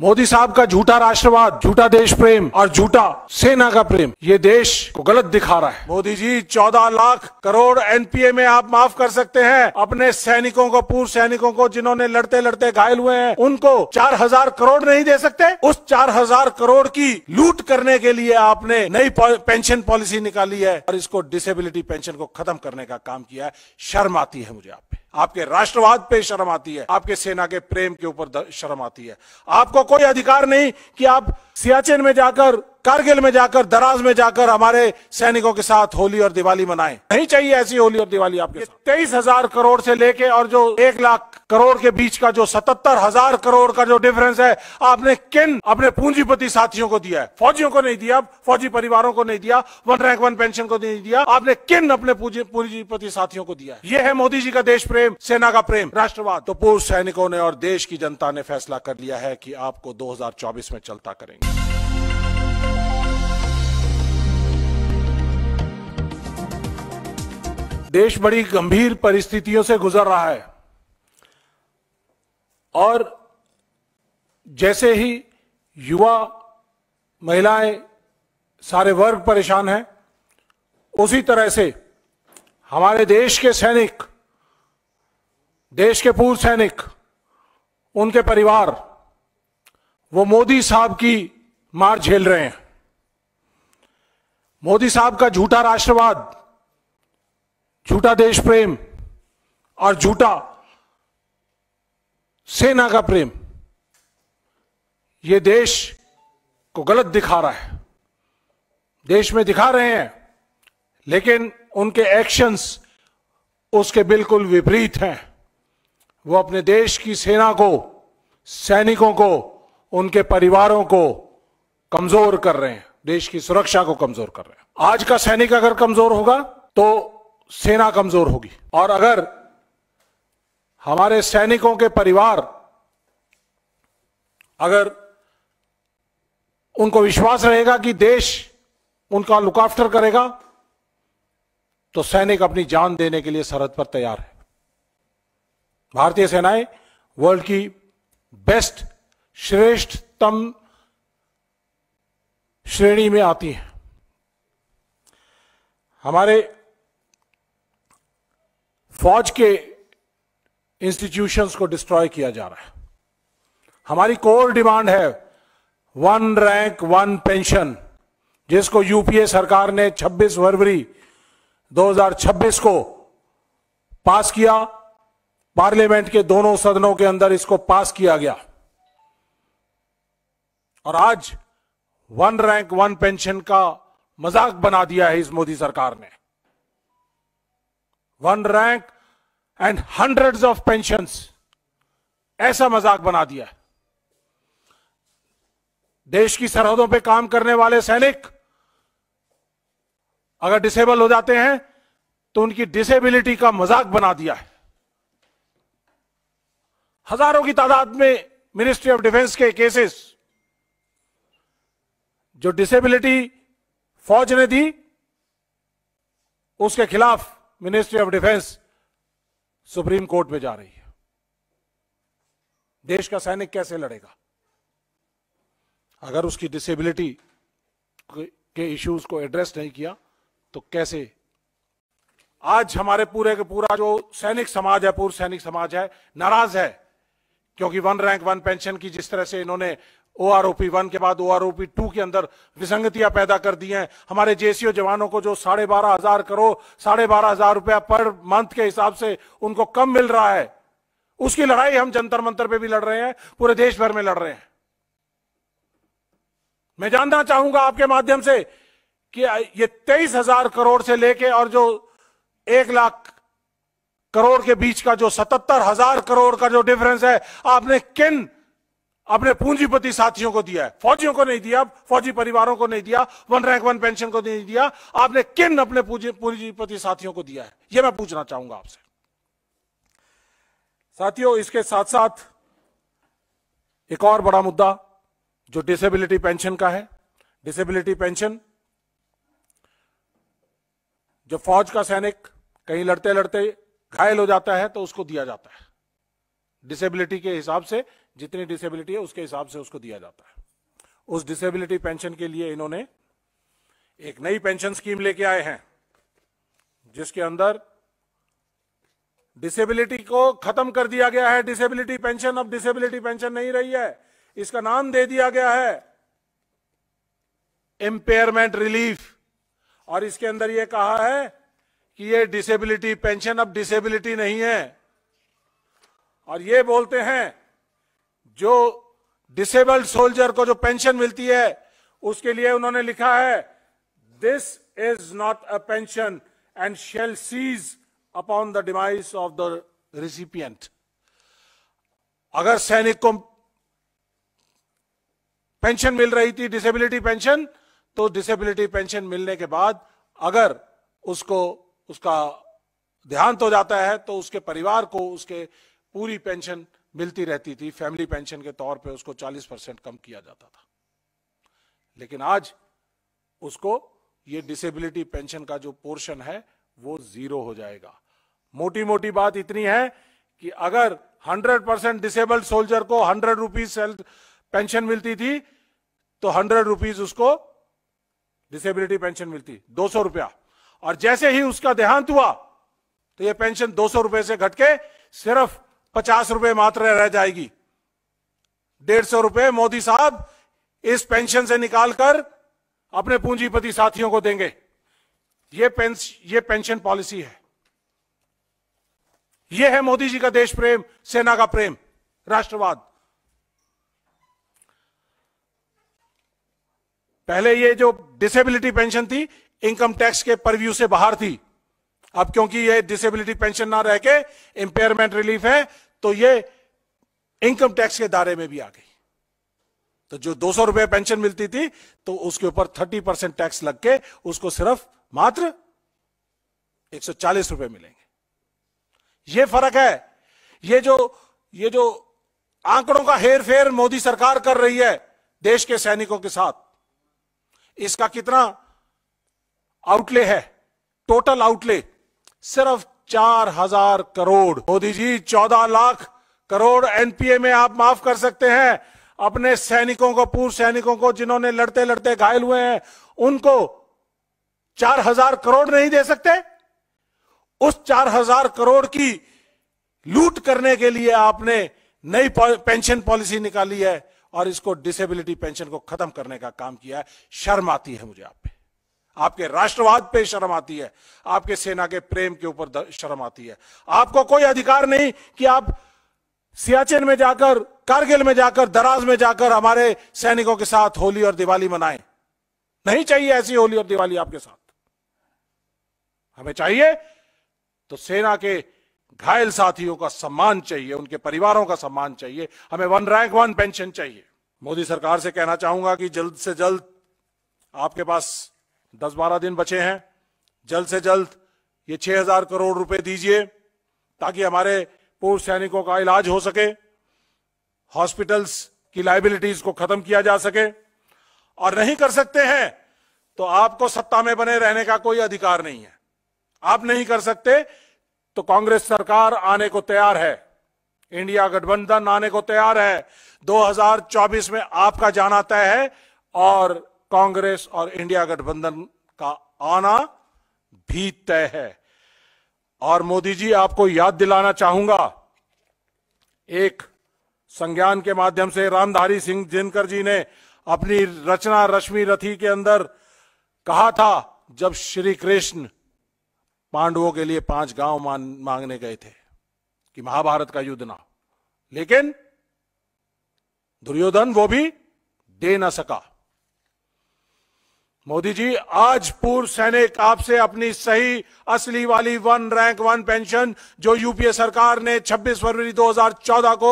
मोदी साहब का झूठा राष्ट्रवाद झूठा देश प्रेम और झूठा सेना का प्रेम ये देश को गलत दिखा रहा है मोदी जी 14 लाख करोड़ एनपीए में आप माफ कर सकते हैं अपने सैनिकों को पूर्व सैनिकों को जिन्होंने लड़ते लड़ते घायल हुए हैं उनको 4000 करोड़ नहीं दे सकते उस 4000 करोड़ की लूट करने के लिए आपने नई पेंशन पॉलिसी निकाली है और इसको डिसेबिलिटी पेंशन को खत्म करने का काम किया है शर्म आती है मुझे आप पे आपके राष्ट्रवाद पे शर्म आती है आपके सेना के प्रेम के ऊपर शर्म आती है आपको कोई अधिकार नहीं कि आप सियाचिन में जाकर कारगिल में जाकर दराज में जाकर हमारे सैनिकों के साथ होली और दिवाली मनाएं नहीं चाहिए ऐसी होली और दिवाली आपके तेईस हजार करोड़ से लेके और जो एक लाख करोड़ के बीच का जो सतहत्तर हजार करोड़ का जो डिफरेंस है आपने किन अपने पूंजीपति साथियों को दिया है फौजियों को नहीं दिया फौजी परिवारों को नहीं दिया वन रैंक वन पेंशन को नहीं दिया आपने किन अपने पूंजीपति साथियों को दिया है ये है मोदी जी का देश प्रेम सेना का प्रेम राष्ट्रवाद तो पूर्व सैनिकों ने और देश की जनता ने फैसला कर लिया है कि आपको दो में चलता करेंगे देश बड़ी गंभीर परिस्थितियों से गुजर रहा है और जैसे ही युवा महिलाएं सारे वर्ग परेशान हैं उसी तरह से हमारे देश के सैनिक देश के पूर्व सैनिक उनके परिवार वो मोदी साहब की मार झेल रहे हैं मोदी साहब का झूठा राष्ट्रवाद झूठा देश प्रेम और झूठा सेना का प्रेम ये देश को गलत दिखा रहा है देश में दिखा रहे हैं लेकिन उनके एक्शंस उसके बिल्कुल विपरीत हैं वो अपने देश की सेना को सैनिकों को उनके परिवारों को कमजोर कर रहे हैं देश की सुरक्षा को कमजोर कर रहे हैं आज का सैनिक अगर कमजोर होगा तो सेना कमजोर होगी और अगर हमारे सैनिकों के परिवार अगर उनको विश्वास रहेगा कि देश उनका लुकाफ्टर करेगा तो सैनिक अपनी जान देने के लिए सरहद पर तैयार है भारतीय सेनाएं वर्ल्ड की बेस्ट श्रेष्ठतम श्रेणी में आती हैं हमारे फौज के इंस्टीट्यूशंस को डिस्ट्रॉय किया जा रहा है हमारी कोर डिमांड है वन रैंक वन पेंशन जिसको यूपीए सरकार ने 26 फरवरी 2026 को पास किया पार्लियामेंट के दोनों सदनों के अंदर इसको पास किया गया और आज वन रैंक वन पेंशन का मजाक बना दिया है इस मोदी सरकार ने one rank and hundred of pension ऐसा मजाक बना दिया है देश की सरहदों पे काम करने वाले सैनिक अगर डिसेबल हो जाते हैं तो उनकी डिसेबिलिटी का मजाक बना दिया है हजारों की तादाद में मिनिस्ट्री ऑफ डिफेंस के केसेस जो डिसेबिलिटी फौज ने दी उसके खिलाफ ministry of defence supreme court में जा रही है देश का सैनिक कैसे लड़ेगा अगर उसकी डिसेबिलिटी के इश्यूज को एड्रेस नहीं किया तो कैसे आज हमारे पूरे के पूरा जो सैनिक समाज है पूर्व सैनिक समाज है नाराज है क्योंकि वन रैंक वन पेंशन की जिस तरह से इन्होंने O R O P one के बाद O R O P two के अंदर विसंगतियां पैदा कर दी हैं हमारे जेसीओ जवानों को जो साढ़े बारह हजार करोड़ साढ़े बारह हजार रुपया पर मंथ के हिसाब से उनको कम मिल रहा है उसकी लड़ाई हम जंतर मंतर पे भी लड़ रहे हैं पूरे देश भर में लड़ रहे हैं मैं जानना चाहूंगा आपके माध्यम से कि ये तेईस हजार करोड़ से लेके और जो एक लाख करोड़ के बीच का जो सतहत्तर हजार करोड़ का जो डिफरेंस है आपने किन अपने पूंजीपति साथियों को दिया है फौजियों को नहीं दिया फौजी परिवारों को नहीं दिया वन रैंक वन पेंशन को नहीं दिया आपने किन अपने पूंजीपति साथियों को दिया है यह मैं पूछना चाहूंगा आपसे साथियों इसके साथ साथ एक और बड़ा मुद्दा जो डिसेबिलिटी पेंशन का है डिसेबिलिटी पेंशन जो फौज का सैनिक कहीं लड़ते लड़ते घायल हो जाता है तो उसको दिया जाता है डिसेबिलिटी के हिसाब से जितनी डिसेबिलिटी है उसके हिसाब से उसको दिया जाता है उस डिसेबिलिटी पेंशन के लिए इन्होंने एक नई पेंशन स्कीम लेके आए हैं जिसके अंदर डिसेबिलिटी को खत्म कर दिया गया है डिसेबिलिटी पेंशन अब डिसेबिलिटी पेंशन नहीं रही है इसका नाम दे दिया गया है इम्पेयरमेंट रिलीफ और इसके अंदर यह कहा है कि यह डिसेबिलिटी पेंशन अब डिसेबिलिटी नहीं है और ये बोलते हैं जो डिसेबल्ड सोल्जर को जो पेंशन मिलती है उसके लिए उन्होंने लिखा है this is not a pension and shall cease upon the device of the recipient अगर सैनिक को पेंशन मिल रही थी डिसेबिलिटी पेंशन तो डिसेबिलिटी पेंशन मिलने के बाद अगर उसको उसका देहांत हो जाता है तो उसके परिवार को उसके पूरी पेंशन मिलती रहती थी फैमिली पेंशन के तौर पे उसको 40 परसेंट कम किया जाता था लेकिन आज उसको ये डिसेबिलिटी पेंशन का जो पोर्शन है वो जीरो हो जाएगा मोटी मोटी बात इतनी है कि अगर 100 परसेंट डिसेबल्ड सोल्जर को हंड्रेड रुपीज पेंशन मिलती थी तो हंड्रेड रुपीज उसको डिसेबिलिटी पेंशन मिलती दो सौ रुपया और जैसे ही उसका देहांत हुआ तो ये पेंशन दो सौ रुपए से घटके सिर्फ पचास रुपए मात्र रह जाएगी डेढ़ सौ रुपए मोदी साहब इस पेंशन से निकालकर अपने पूंजीपति साथियों को देंगे ये पेंश, ये पेंशन पॉलिसी है ये है मोदी जी का देश प्रेम सेना का प्रेम राष्ट्रवाद पहले ये जो डिसेबिलिटी पेंशन थी इनकम टैक्स के परव्यू से बाहर थी अब क्योंकि ये डिसेबिलिटी पेंशन ना रह के इंपेयरमेंट रिलीफ है तो ये इनकम टैक्स के दायरे में भी आ गई तो जो दो सौ रुपए पेंशन मिलती थी तो उसके ऊपर थर्टी परसेंट टैक्स लग के उसको सिर्फ मात्र एक सौ चालीस मिलेंगे ये फर्क है ये जो ये जो आंकड़ों का हेर फेर मोदी सरकार कर रही है देश के सैनिकों के साथ इसका कितना आउटले है टोटल आउटले सिर्फ चार हजार करोड़ मोदी जी चौदह लाख करोड़ एनपीए में आप माफ कर सकते हैं अपने सैनिकों को पूर्व सैनिकों को जिन्होंने लड़ते लड़ते घायल हुए हैं उनको चार हजार करोड़ नहीं दे सकते उस चार हजार करोड़ की लूट करने के लिए आपने नई पेंशन पॉलिसी निकाली है और इसको डिसेबिलिटी पेंशन को खत्म करने का काम किया है शर्म आती है मुझे आप पे आपके राष्ट्रवाद पे शर्म आती है आपके सेना के प्रेम के ऊपर शर्म आती है आपको कोई अधिकार नहीं कि आप सियाचिन में जाकर कारगिल में जाकर दराज में जाकर हमारे सैनिकों के साथ होली और दिवाली मनाएं नहीं चाहिए ऐसी होली और दिवाली आपके साथ हमें चाहिए तो सेना के घायल साथियों का सम्मान चाहिए उनके परिवारों का सम्मान चाहिए हमें वन रैंक वन पेंशन चाहिए मोदी सरकार से कहना चाहूंगा कि जल्द से जल्द आपके पास दस बारह दिन बचे हैं जल्द से जल्द ये छह हजार करोड़ रुपए दीजिए ताकि हमारे पूर्व सैनिकों का इलाज हो सके हॉस्पिटल्स की लाइबिलिटीज को खत्म किया जा सके और नहीं कर सकते हैं तो आपको सत्ता में बने रहने का कोई अधिकार नहीं है आप नहीं कर सकते तो कांग्रेस सरकार आने को तैयार है इंडिया गठबंधन आने को तैयार है 2024 में आपका जाना तय है और कांग्रेस और इंडिया गठबंधन का आना भी तय है और मोदी जी आपको याद दिलाना चाहूंगा एक संज्ञान के माध्यम से रामधारी सिंह दिनकर जी ने अपनी रचना रश्मि रथी के अंदर कहा था जब श्री कृष्ण पांडवों के लिए पांच गांव मांगने गए थे कि महाभारत का युद्ध ना लेकिन दुर्योधन वो भी दे ना सका मोदी जी आज पूर्व सैनिक आपसे अपनी सही असली वाली वन रैंक वन पेंशन जो यूपीए सरकार ने 26 फरवरी 2014 को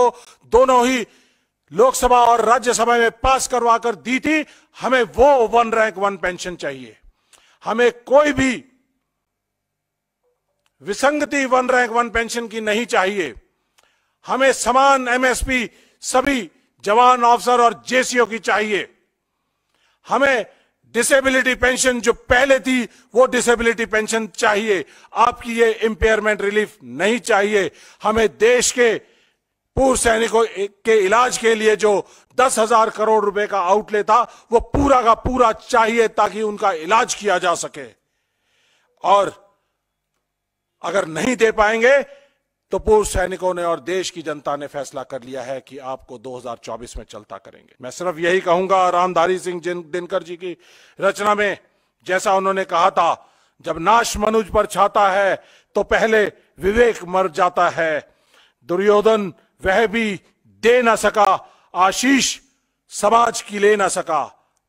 दोनों ही लोकसभा और राज्यसभा में पास करवाकर दी थी हमें वो वन रैंक वन पेंशन चाहिए हमें कोई भी विसंगति वन रैंक वन पेंशन की नहीं चाहिए हमें समान एमएसपी सभी जवान ऑफिसर और जेसीओ की चाहिए हमें डिसेबिलिटी पेंशन जो पहले थी वो डिसेबिलिटी पेंशन चाहिए आपकी ये इम्पेयरमेंट रिलीफ नहीं चाहिए हमें देश के पूर्व सैनिकों के इलाज के लिए जो दस हजार करोड़ रुपए का आउटले था वो पूरा का पूरा चाहिए ताकि उनका इलाज किया जा सके और अगर नहीं दे पाएंगे तो पूर्व सैनिकों ने और देश की जनता ने फैसला कर लिया है कि आपको 2024 में चलता करेंगे मैं सिर्फ यही कहूंगा रामधारी सिंह दिनकर जी की रचना में जैसा उन्होंने कहा था जब नाश मनुज पर छाता है तो पहले विवेक मर जाता है दुर्योधन वह भी दे ना सका आशीष समाज की ले ना सका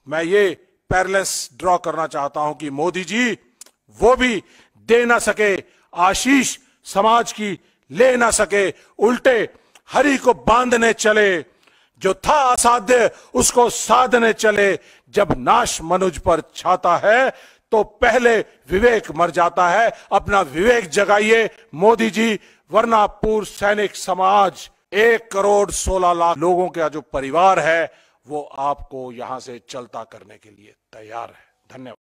मैं ये पैरलेस ड्रॉ करना चाहता हूं कि मोदी जी वो भी दे ना सके आशीष समाज की ले ना सके उल्टे हरि को बांधने चले जो था असाध्य उसको साधने चले जब नाश मनुज पर छाता है तो पहले विवेक मर जाता है अपना विवेक जगाइए मोदी जी वरना पूर्व सैनिक समाज एक करोड़ सोलह लाख लोगों का जो परिवार है वो आपको यहां से चलता करने के लिए तैयार है धन्यवाद